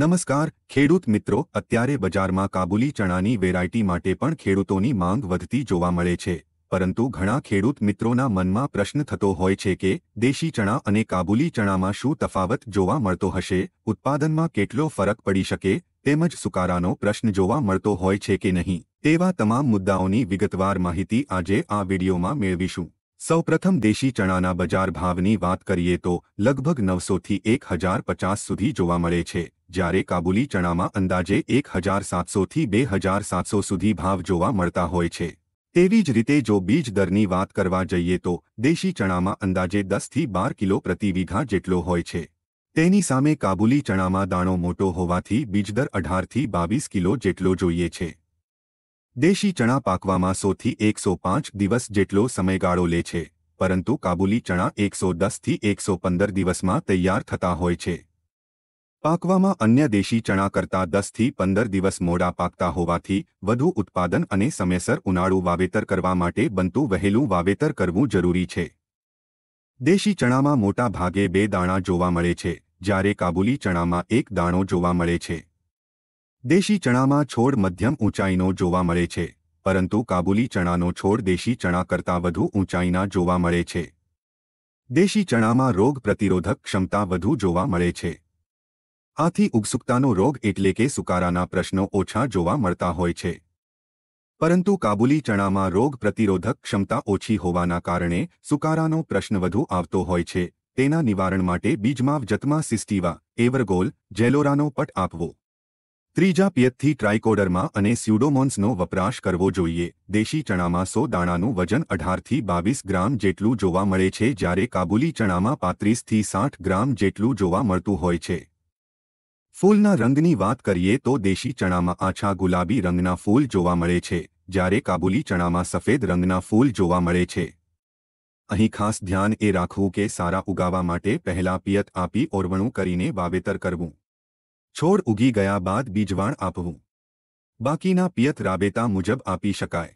નમસ્કાર ખેડૂત મિત્રો અત્યારે બજારમાં કાબુલી ચણાની વેરાયટી માટે પણ ખેડૂતોની માંગ વધતી જોવા મળે છે પરંતુ ઘણા ખેડૂત મિત્રોના મનમાં પ્રશ્ન થતો હોય છે કે દેશી ચણા અને કાબુલી ચણામાં શું તફાવત જોવા મળતો હશે ઉત્પાદનમાં કેટલો ફરક પડી શકે તેમજ સુકારાનો પ્રશ્ન જોવા મળતો હોય છે કે નહીં તેવા તમામ મુદ્દાઓની વિગતવાર માહિતી આજે આ વિડીયોમાં મેળવીશું સૌપ્રથમ દેશી ચણાના બજાર ભાવની વાત કરીએ તો લગભગ નવસોથી એક હજાર પચાસ સુધી જોવા મળે છે જ્યારે કાબુલી ચણામાં અંદાજે એક હજાર સાતસોથી બે હજાર સાતસો સુધી ભાવ જોવા મળતા હોય છે તેવી જ રીતે જો બીજ દરની વાત કરવા જઈએ તો દેશી ચણામાં અંદાજે દસથી બાર કિલો પ્રતિ વીઘા જેટલો હોય છે તેની સામે કાબુલી ચણામાં દાણો મોટો હોવાથી બીજદર અઢારથી બાવીસ કિલો જેટલો જોઈએ છે દેશી ચણા પાકવામાં સોથી એકસો પાંચ દિવસ જેટલો સમયગાળો લે છે પરંતુ કાબુલી ચણા એકસો દસથી એકસો પંદર દિવસમાં તૈયાર થતા હોય છે પાકવામાં અન્ય દેશી ચણા કરતાં દસથી પંદર દિવસ મોડા પાકતા હોવાથી વધુ ઉત્પાદન અને સમયસર ઉનાળુ વાવેતર કરવા માટે બનતું વહેલું વાવેતર કરવું જરૂરી છે દેશી ચણામાં મોટા ભાગે બે દાણા જોવા મળે છે જ્યારે કાબુલી ચણામાં એક દાણો જોવા મળે છે દેશી ચણામાં છોડ મધ્યમ ઊંચાઈનો જોવા મળે છે પરંતુ કાબુલી ચણાનો છોડ દેશી ચણા કરતાં વધુ ઊંચાઈના જોવા મળે છે દેશી ચણામાં રોગ પ્રતિરોધક ક્ષમતા વધુ જોવા મળે છે આથી ઉત્સુકતાનો રોગ એટલે કે સુકારાના પ્રશ્નો ઓછા જોવા મળતા હોય છે પરંતુ કાબુલી ચણામાં રોગ પ્રતિરોધક ક્ષમતા ઓછી હોવાના કારણે સુકારાનો પ્રશ્ન વધુ આવતો હોય છે તેના નિવારણ માટે બીજમાં જતમાં સિસ્ટીવા એવરગોલ જેલોરાનો પટ આપવો ત્રીજા પિયતથી ટ્રાઇકોડરમાં અને સ્યુડોમોન્સનો વપરાશ કરવો જોઈએ દેશી ચણામાં સો દાણાનું વજન અઢારથી બાવીસ ગ્રામ જેટલું જોવા મળે છે જ્યારે કાબુલી ચણામાં પાંત્રીસથી સાઠ ગ્રામ જેટલું જોવા મળતું હોય છે ફૂલના રંગની વાત કરીએ તો દેશી ચણામાં આછા ગુલાબી રંગના ફૂલ જોવા મળે છે જ્યારે કાબુલી ચણામાં સફેદ રંગના ફૂલ જોવા મળે છે અહીં ખાસ ધ્યાન એ રાખવું કે સારા ઉગાવા માટે પહેલા પિયત આપી ઓરવણું કરીને વાવેતર કરવું છોડ ઉગી ગયા બાદ બીજવાણ આપવું બાકીના પિયત રાબેતા મુજબ આપી શકાય